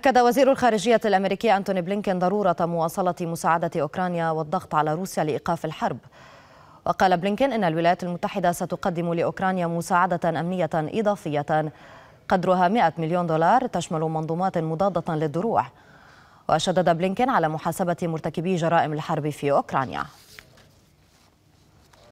أكد وزير الخارجية الأمريكي أنتوني بلينكين ضرورة مواصلة مساعدة أوكرانيا والضغط على روسيا لإيقاف الحرب وقال بلينكين أن الولايات المتحدة ستقدم لأوكرانيا مساعدة أمنية إضافية قدرها 100 مليون دولار تشمل منظومات مضادة للدروع وشدد بلينكين على محاسبة مرتكبي جرائم الحرب في أوكرانيا